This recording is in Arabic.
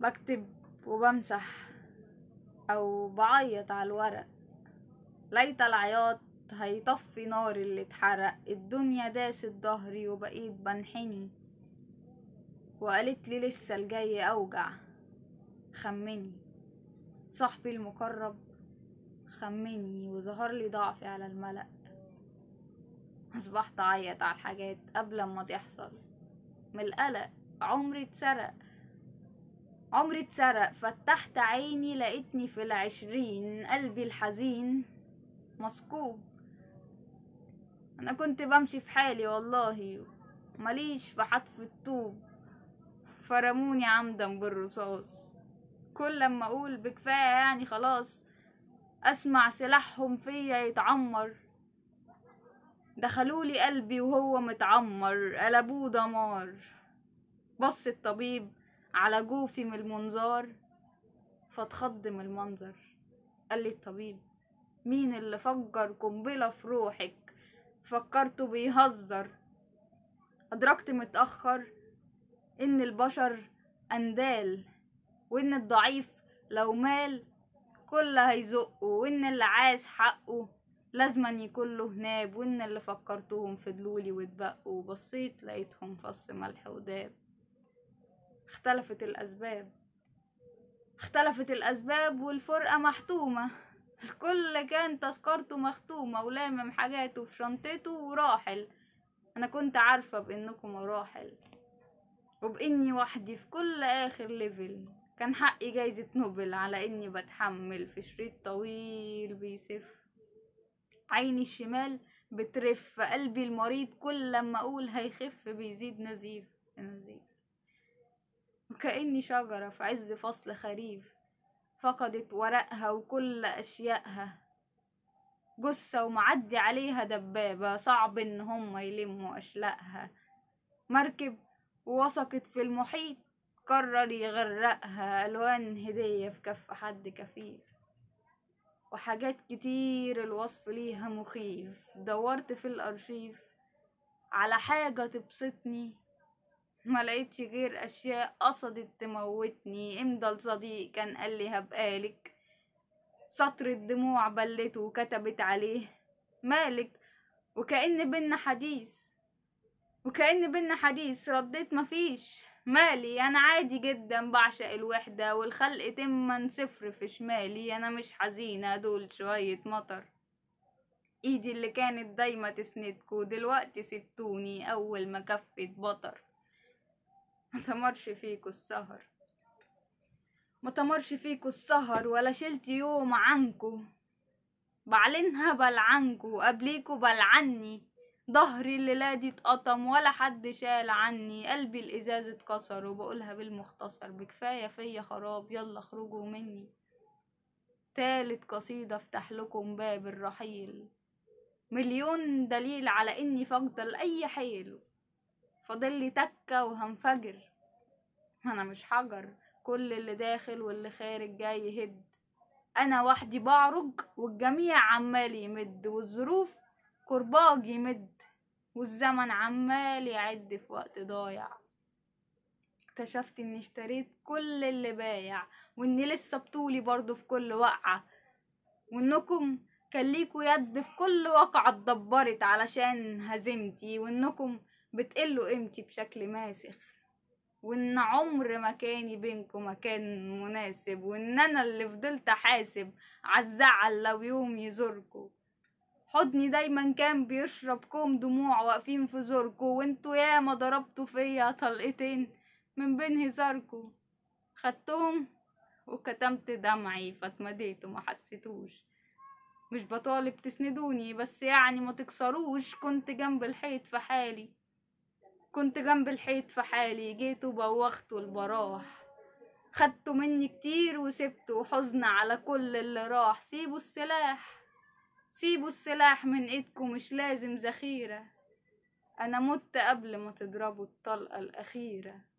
بكتب وبمسح أو بعيط على الورق ليت العياط هيطفي نار اللي اتحرق الدنيا داست ضهري وبقيت بنحني وقالت لي لسه الجاي أوجع خمني صاحبي المقرب خمني وظهر لي ضعفي على الملأ أصبحت أعيط على الحاجات قبل ما تحصل من القلق عمري اتسرق عمري اتسرق فتحت عيني لقيتني في العشرين قلبي الحزين مسكوب انا كنت بمشي في حالي والله ماليش في حتف الطوب فرموني عمدا بالرصاص كل لما اقول بكفايه يعني خلاص اسمع سلاحهم فيا يتعمر دخلولي قلبي وهو متعمر قلبوه دمار بص الطبيب على جوفي من المنظار فاتخض من المنظر قال لي الطبيب مين اللي فجر قنبلة في روحك فكرته بيهزر أدركت متأخر إن البشر أندال وإن الضعيف لو مال كل هيزقه وإن اللي عايز حقه لازما يكون له ناب وإن اللي فكرتهم فضلولي واتبقوا وبصيت لقيتهم فص ملح وداب اختلفت الأسباب اختلفت الأسباب والفرقة محتومة الكل كان تذكرته مختومة ولامم حاجاته في شنطته وراحل أنا كنت عارفة بإنكم راحل وبإني وحدي في كل آخر ليفل كان حقي جايزة نوبل على إني بتحمل في شريط طويل بيسف عيني الشمال بترف قلبي المريض كل لما أقول هيخف بيزيد نزيف نزيف وكأني شجرة في عز فصل خريف فقدت ورقها وكل أشيائها جثة ومعدي عليها دبابة صعب إن هم يلموا أشلاءها مركب ووثقت في المحيط قرر يغرقها ألوان هدية في كف حد كفيف وحاجات كتير الوصف ليها مخيف دورت في الأرشيف على حاجة تبسطني ما لقيتش غير اشياء قصدت تموتني امضى صديق كان قال لي هبقالك سطر الدموع بلته وكتبت عليه مالك وكأن بينا حديث وكأن بينا حديث رديت مفيش مالي انا عادي جدا بعشق الوحدة والخلق تما صفر في شمالي انا مش حزينة دول شوية مطر ايدي اللي كانت دايما تسندكوا دلوقتي سبتوني اول ما كفت بطر متمرش فيك السهر متمرش فيك السهر ولا شلت يوم عنكو بعلنها بلعنكو قبليكو بلعني بل عني ظهري الليلادي اتقطم ولا حد شال عني قلبي الازاز اتكسر وبقولها بالمختصر بكفايه فيا خراب يلا اخرجوا مني تالت قصيدة افتح لكم باب الرحيل مليون دليل على اني فاقدة لأي حيل فاضل لي تكة وهنفجر انا مش حجر كل اللي داخل واللي خارج جاي يهد انا وحدي بعرج والجميع عمال يمد والظروف كرباج يمد والزمن عمال يعد في وقت ضايع اكتشفت اني اشتريت كل اللي بايع واني لسه بطولي برضه في كل وقعة وانكم كان ليكوا يد في كل وقعة اتدبرت علشان هزيمتي وانكم بتقله قيمتي بشكل ماسخ وان عمر مكاني بينكم مكان مناسب وان انا اللي فضلت احاسب عالزعل لو يوم يزوركم حضني دايما كان بيشرب كوم دموع واقفين في زوركم وانتوا ياما ضربتوا فيا طلقتين من بين هزاركم خدتهم وكتمت دمعي فاتمديت وما حسيتوش مش بطالب تسندوني بس يعني ما تكسروش كنت جنب الحيط في حالي كنت جنب الحيط في حالي جيت وبوخته البراح خدته مني كتير وسبته حزن على كل اللي راح سيبوا السلاح سيبوا السلاح من ايدكم مش لازم ذخيرة انا مت قبل ما تضربوا الطلقة الاخيرة